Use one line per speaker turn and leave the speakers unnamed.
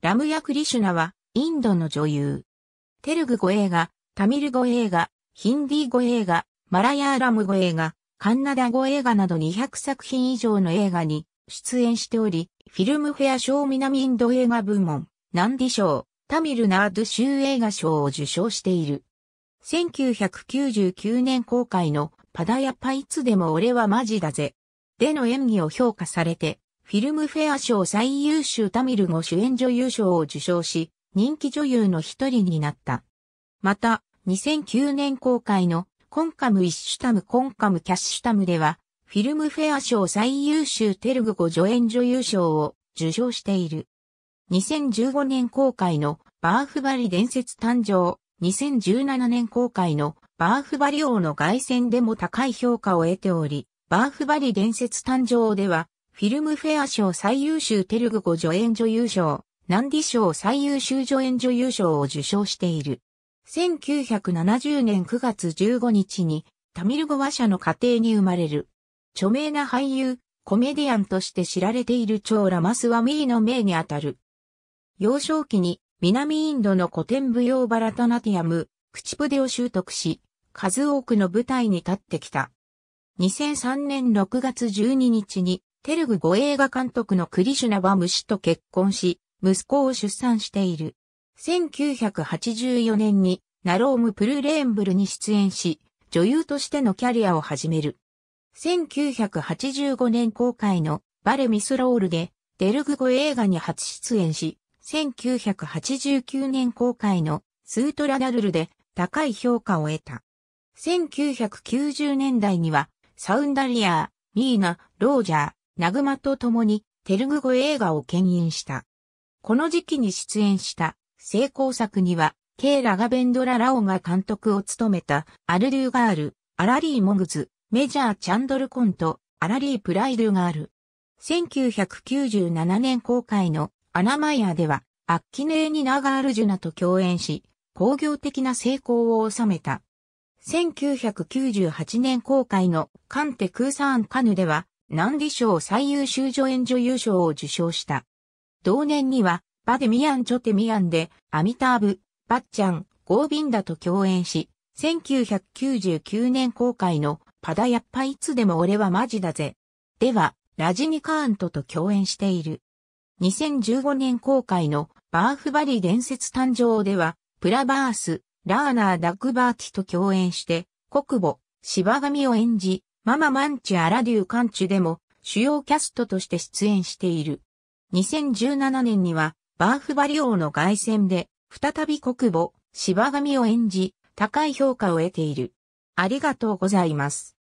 ラムヤ・クリシュナは、インドの女優。テルグ語映画、タミル語映画、ヒンディー語映画、マラヤーラム語映画、カンナダ語映画など200作品以上の映画に出演しており、フィルムフェア賞南インド映画部門、ナンディ賞、タミルナード州映画賞を受賞している。1999年公開のパダヤパイツでも俺はマジだぜ。での演技を評価されて、フィルムフェア賞最優秀タミル語主演女優賞を受賞し、人気女優の一人になった。また、2009年公開のコンカムイッシュタムコンカムキャッシュタムでは、フィルムフェア賞最優秀テルグ語助演女優賞を受賞している。2015年公開のバーフバリ伝説誕生、2017年公開のバーフバリ王の凱旋でも高い評価を得ており、バーフバリ伝説誕生ではフィルムフェア賞最優秀テルグ語助演女優賞、ナンディ賞最優秀助演女優賞を受賞している。1970年9月15日に、タミル語話者の家庭に生まれる。著名な俳優、コメディアンとして知られているチョー・ラマスワミーの名にあたる。幼少期に南インドの古典舞踊バラタナティアム、クチプデを習得し、数多くの舞台に立ってきた。2003年6月12日にテルグ語映画監督のクリシュナは虫と結婚し、息子を出産している。1984年にナローム・プルレーンブルに出演し、女優としてのキャリアを始める。1985年公開のバレ・ミスロールでデルグ語映画に初出演し、1989年公開のスートラダルルで高い評価を得た。1990年代にはサウンダリアー、ミーナ、ロージャー、ナグマと共にテルグ語映画を牽引した。この時期に出演した成功作には、ケイラガベンドラ・ラオが監督を務めた、アルデューガール、アラリー・モグズ、メジャー・チャンドル・コント、アラリー・プライドゥガール。1997年公開のアナマイアでは、アッキネーニ・ナガールジュナと共演し、工業的な成功を収めた。1998年公開のカンテ・クーサーン・カヌでは、ナンディ賞最優秀助演女優賞を受賞した。同年には、バデミアン・チョテミアンで、アミターブ、バッチャン、ゴービンダと共演し、1999年公開の、パダやっぱいつでも俺はマジだぜ。では、ラジニカーントと共演している。2015年公開の、バーフバリ伝説誕生では、プラバース、ラーナー・ダグバーティと共演して、国母、芝神を演じ、マママンチアラデューカンチュでも主要キャストとして出演している。2017年にはバーフバリ王の外戦で再び国母、柴神を演じ、高い評価を得ている。ありがとうございます。